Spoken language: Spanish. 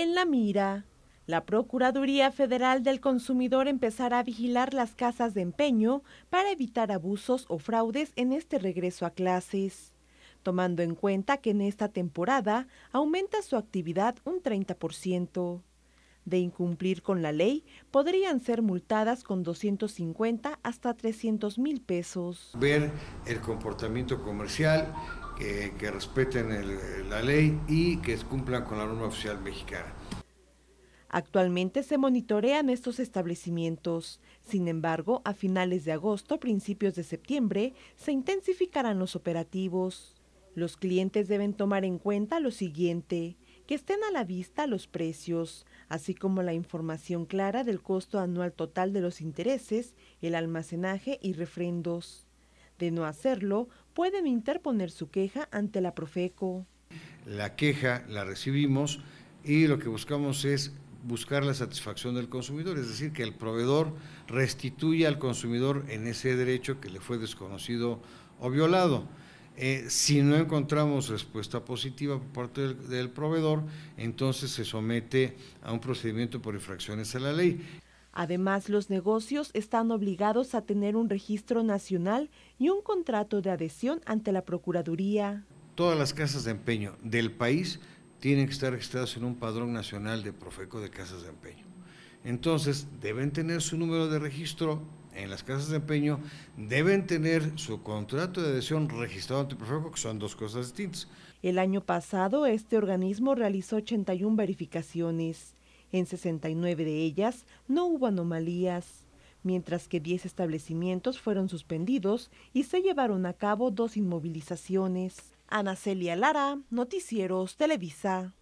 en la mira. La Procuraduría Federal del Consumidor empezará a vigilar las casas de empeño para evitar abusos o fraudes en este regreso a clases, tomando en cuenta que en esta temporada aumenta su actividad un 30%. De incumplir con la ley, podrían ser multadas con 250 hasta 300 mil pesos. Ver el comportamiento comercial, que respeten la ley y que cumplan con la norma oficial mexicana. Actualmente se monitorean estos establecimientos. Sin embargo, a finales de agosto, principios de septiembre, se intensificarán los operativos. Los clientes deben tomar en cuenta lo siguiente, que estén a la vista los precios, así como la información clara del costo anual total de los intereses, el almacenaje y refrendos. De no hacerlo, pueden interponer su queja ante la Profeco. La queja la recibimos y lo que buscamos es buscar la satisfacción del consumidor, es decir, que el proveedor restituya al consumidor en ese derecho que le fue desconocido o violado. Eh, si no encontramos respuesta positiva por parte del proveedor, entonces se somete a un procedimiento por infracciones a la ley. Además, los negocios están obligados a tener un registro nacional y un contrato de adhesión ante la Procuraduría. Todas las casas de empeño del país tienen que estar registradas en un padrón nacional de Profeco de casas de empeño. Entonces, deben tener su número de registro en las casas de empeño, deben tener su contrato de adhesión registrado ante Profeco, que son dos cosas distintas. El año pasado, este organismo realizó 81 verificaciones. En 69 de ellas no hubo anomalías, mientras que 10 establecimientos fueron suspendidos y se llevaron a cabo dos inmovilizaciones. Ana Celia Lara, Noticieros Televisa.